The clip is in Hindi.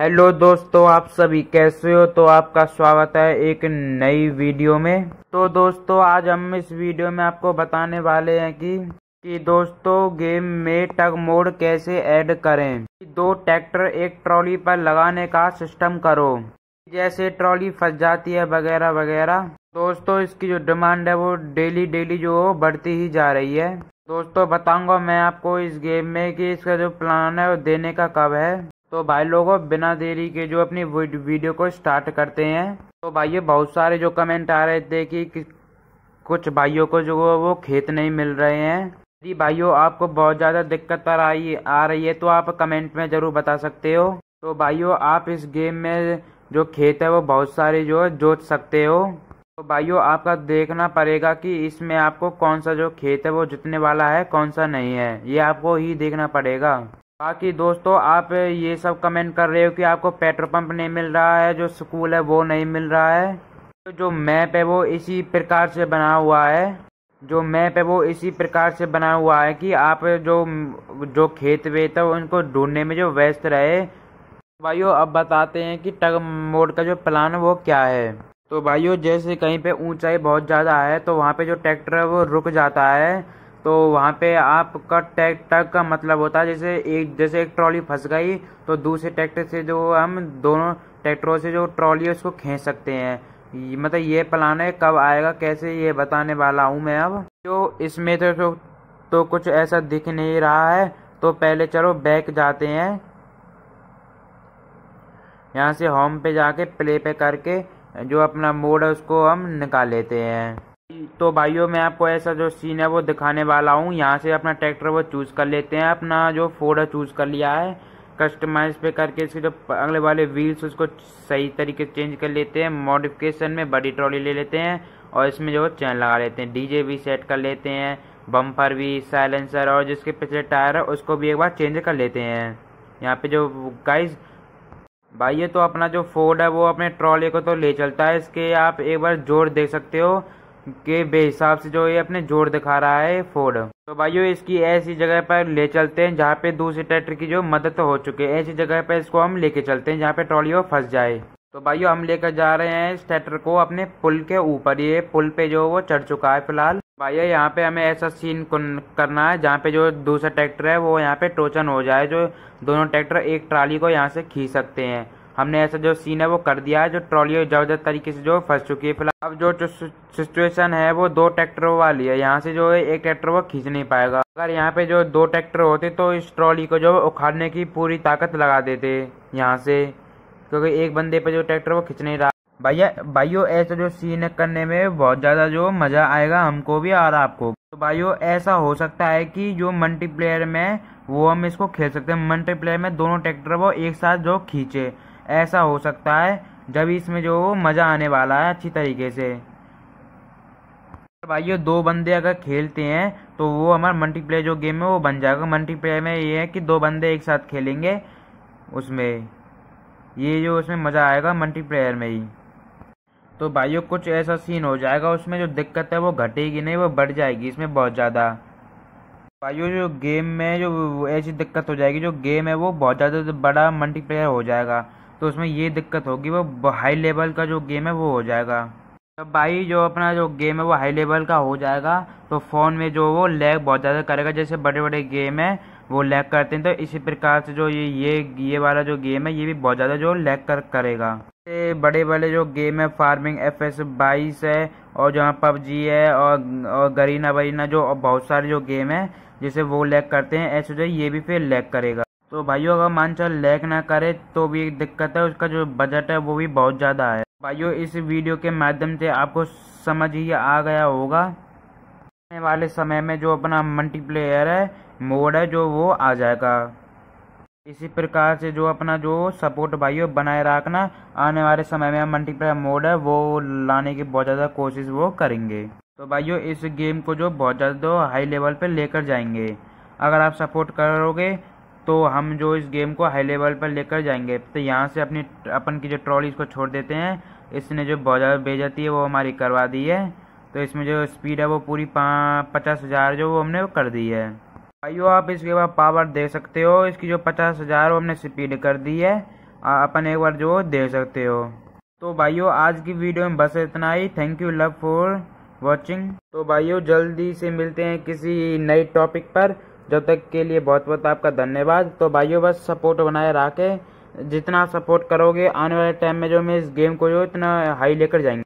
हेलो दोस्तों आप सभी कैसे हो तो आपका स्वागत है एक नई वीडियो में तो दोस्तों आज हम इस वीडियो में आपको बताने वाले हैं कि कि दोस्तों गेम में टग मोड कैसे ऐड करें दो ट्रैक्टर एक ट्रॉली पर लगाने का सिस्टम करो जैसे ट्रॉली फंस जाती है वगैरह वगैरह दोस्तों इसकी जो डिमांड है वो डेली डेली जो बढ़ती ही जा रही है दोस्तों बताऊंगा मैं आपको इस गेम में कि इसका जो प्लान है वो देने का कब है तो भाई लोगों बिना देरी के जो अपनी वीडियो को स्टार्ट करते हैं तो भाई बहुत सारे जो कमेंट आ रहे थे कि, कि कुछ भाइयों को जो वो खेत नहीं मिल रहे हैं यदि भाइयों आपको बहुत ज़्यादा दिक्कत आ रही आ रही है तो आप कमेंट में ज़रूर बता सकते हो तो भाइयों आप इस गेम में जो खेत है वो बहुत सारे जो जोत सकते हो तो भाइयों आपका देखना पड़ेगा कि इसमें आपको कौन सा जो खेत है वो जितने वाला है कौन सा नहीं है ये आपको ही देखना पड़ेगा बाकी दोस्तों आप ये सब कमेंट कर रहे हो कि आपको पेट्रोल पंप नहीं मिल रहा है जो स्कूल है वो नहीं मिल रहा है तो जो मैप है वो इसी प्रकार से बना हुआ है जो मैप है वो इसी प्रकार से बना हुआ है कि आप जो जो खेत वेत है उनको ढूंढने में जो व्यस्त रहे भाइयों अब बताते हैं कि टग मोड का जो प्लान वो क्या है तो भाइयों जैसे कहीं पे ऊंचाई बहुत ज़्यादा है तो वहाँ पे जो ट्रैक्टर है वो रुक जाता है तो वहाँ पे आपका टैग टग का मतलब होता है जैसे एक जैसे एक ट्रॉली फंस गई तो दूसरे ट्रैक्टर से जो हम दोनों ट्रैक्टरों से जो ट्रॉली है उसको खींच सकते हैं मतलब ये प्लान है कब आएगा कैसे ये बताने वाला हूँ मैं अब जो तो इसमें तो, तो तो कुछ ऐसा दिख नहीं रहा है तो पहले चलो बैक जाते हैं यहाँ से होम पे जाके प्ले पे करके जो अपना मोड है उसको हम निकाल लेते हैं तो भाइयों मैं आपको ऐसा जो सीन है वो दिखाने वाला हूँ यहाँ से अपना ट्रैक्टर वो चूज़ कर लेते हैं अपना जो फोर्ड चूज़ कर लिया है कस्टमाइज पे करके इसके जो अगले वाले व्हील्स उसको सही तरीके से चेंज कर लेते हैं मॉडिफिकेशन में बड़ी ट्रॉली ले लेते हैं और इसमें जो चैन लगा लेते हैं डीजे भी सेट कर लेते हैं बम्पर भी साइलेंसर और जिसके पिछले टायर है उसको भी एक बार चेंज कर लेते हैं यहाँ पे जो गाइस भाई ये तो अपना जो फोर्ड है वो अपने ट्रॉली को तो ले चलता है इसके आप एक बार जोर दे सकते हो के बेहिसाब से जो ये अपने जोर दिखा रहा है फोर्ड तो भाइयों इसकी ऐसी जगह पर ले चलते हैं जहाँ पे दूसरे ट्रैक्टर की जो मदद तो हो चुकी है ऐसी जगह पर इसको हम लेके चलते हैं जहाँ पे ट्रॉली वो फंस जाए तो भाइयों हम लेकर जा रहे हैं इस ट्रैक्टर को अपने पुल के ऊपर ये पुल पे जो वो चढ़ चुका है फिलहाल भाइयों यहाँ पे हमें ऐसा सीन करना है जहाँ पे जो दूसरा ट्रैक्टर है वो यहाँ पे टोचन हो जाए जो दोनों ट्रैक्टर एक ट्राली को यहाँ से खींच सकते हैं हमने ऐसा जो सीन है वो कर दिया है जो ट्रॉली इजाजत तरीके से जो फंस चुकी है फिलहाल अब जो सिचुएशन है वो दो ट्रैक्टरों वाली है यहाँ से जो है एक ट्रैक्टर वो खींच नहीं पाएगा अगर यहाँ पे जो दो ट्रैक्टर होते तो इस ट्रॉली को जो उखाड़ने की पूरी ताकत लगा देते यहाँ से क्योंकि एक बंदे पे जो ट्रैक्टर वो खींच नहीं रहा भैया भाइयों ऐसा जो सीन करने में बहुत ज़्यादा जो मज़ा आएगा हमको भी और आपको तो भाइयों ऐसा हो सकता है कि जो मल्टीप्लेयर में वो हम इसको खेल सकते हैं मल्टीप्लेयर में दोनों ट्रैक्टर वो एक साथ जो खींचे ऐसा हो सकता है जब इसमें जो मज़ा आने वाला है अच्छी तरीके से भाइयों दो बंदे अगर खेलते हैं तो वो हमारा मल्टीप्लेयर जो गेम है वो बन जाएगा मल्टीप्लेयर में ये है कि दो बंदे एक साथ खेलेंगे उसमें ये जो उसमें मज़ा आएगा मल्टीप्लेयर में ही तो भाइयों कुछ ऐसा सीन हो जाएगा उसमें जो दिक्कत है वो घटेगी नहीं वो बढ़ जाएगी इसमें बहुत ज़्यादा भाइयों जो गेम में जो ऐसी दिक्कत हो जाएगी जो गेम है वो बहुत ज़्यादा बड़ा मल्टीप्लेयर हो जाएगा तो उसमें ये दिक्कत होगी वो हाई लेवल का जो गेम है वो हो जाएगा तो भाई जो अपना जो गेम है वो हाई लेवल का हो जाएगा तो फ़ोन में जो वो लैग बहुत ज़्यादा करेगा जैसे बड़े बड़े गेम है वो लैग करते हैं तो इसी प्रकार से जो ये ये ये वाला जो गेम है ये भी बहुत ज़्यादा जो लैग कर करेगा बड़े बड़े जो गेम है फार्मिंग एफ एस बाईस है और जहाँ पबजी है और और गरीना वरीना जो बहुत सारे जो गेम है जैसे वो लैग करते हैं ऐसे जो ये भी फिर लैग करेगा तो भाइयों अगर मान चल लैग ना करे तो भी एक दिक्कत है उसका जो बजट है वो भी बहुत ज़्यादा है भाइयों इस वीडियो के माध्यम से आपको समझ ही आ गया होगा आने वाले समय में जो अपना मल्टीप्लेयर है मोड है जो वो आ जाएगा इसी प्रकार से जो अपना जो सपोर्ट भाइयों बनाए रखना आने वाले समय में मल्टीप्लेयर मोड है वो लाने की बहुत ज़्यादा कोशिश वो करेंगे तो भाइयों इस गेम को जो बहुत ज़्यादा हाई लेवल पर लेकर जाएंगे अगर आप सपोर्ट करोगे तो हम जो इस गेम को हाई लेवल पर लेकर जाएंगे तो यहाँ से अपनी अपन की जो ट्रॉली इसको छोड़ देते हैं इसने जो ज़्यादा बेजती है वो हमारी करवा दी है तो इसमें जो स्पीड है वो पूरी पचास हज़ार जो वो हमने कर दी है भाइयों आप इसके बाद पावर दे सकते हो इसकी जो पचास हज़ार वो हमने स्पीड कर दी है अपन एक बार जो दे सकते हो तो भाइयों आज की वीडियो में बस इतना ही thank you love for watching तो भाइयों जल्दी से मिलते हैं किसी नए टॉपिक पर जब तक के लिए बहुत बहुत आपका धन्यवाद तो भाइयों बस सपोर्ट बनाए रख जितना सपोर्ट करोगे आने वाले टाइम में जो मैं इस गेम को जो इतना हाई लेकर जाएंगे